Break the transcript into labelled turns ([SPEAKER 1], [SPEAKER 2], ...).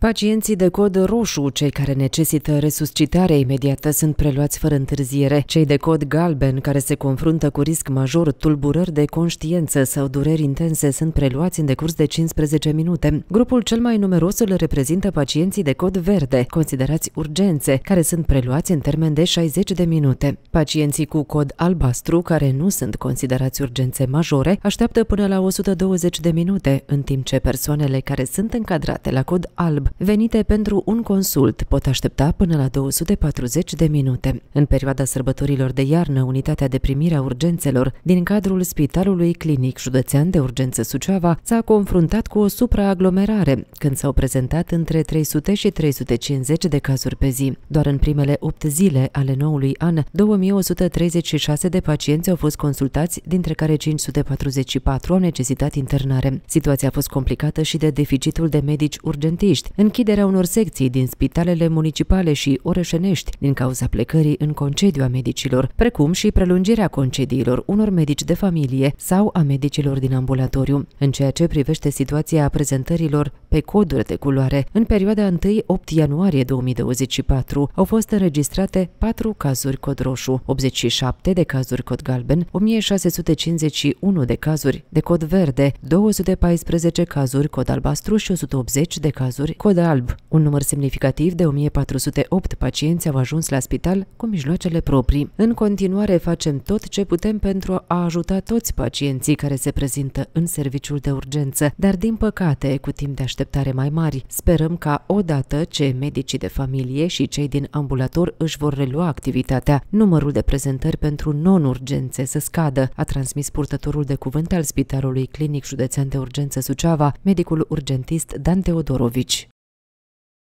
[SPEAKER 1] Pacienții de cod roșu, cei care necesită resuscitare imediată, sunt preluați fără întârziere. Cei de cod galben, care se confruntă cu risc major, tulburări de conștiință sau dureri intense, sunt preluați în decurs de 15 minute. Grupul cel mai numeros îl reprezintă pacienții de cod verde, considerați urgențe, care sunt preluați în termen de 60 de minute. Pacienții cu cod albastru, care nu sunt considerați urgențe majore, așteaptă până la 120 de minute, în timp ce persoanele care sunt încadrate la cod alb venite pentru un consult pot aștepta până la 240 de minute. În perioada sărbătorilor de iarnă, unitatea de primire a urgențelor din cadrul Spitalului Clinic Județean de Urgență Suceava s-a confruntat cu o supraaglomerare, când s-au prezentat între 300 și 350 de cazuri pe zi. Doar în primele 8 zile ale noului an, 2136 de pacienți au fost consultați, dintre care 544 au necesitat internare. Situația a fost complicată și de deficitul de medici urgentiști, închiderea unor secții din spitalele municipale și orășenești din cauza plecării în concediu a medicilor, precum și prelungirea concediilor unor medici de familie sau a medicilor din ambulatoriu. În ceea ce privește situația prezentărilor pe coduri de culoare, în perioada 1-8 ianuarie 2024 au fost înregistrate 4 cazuri cod roșu, 87 de cazuri cod galben, 1651 de cazuri de cod verde, 214 cazuri cod albastru și 180 de cazuri cod Cod alb. Un număr semnificativ de 1408 pacienți au ajuns la spital cu mijloacele proprii. În continuare facem tot ce putem pentru a ajuta toți pacienții care se prezintă în serviciul de urgență, dar din păcate cu timp de așteptare mai mari. Sperăm ca odată ce medicii de familie și cei din ambulator își vor relua activitatea, numărul de prezentări pentru non-urgențe să scadă, a transmis purtătorul de cuvânt al Spitalului Clinic Județean de Urgență Suceava, medicul urgentist Dan Teodorovici.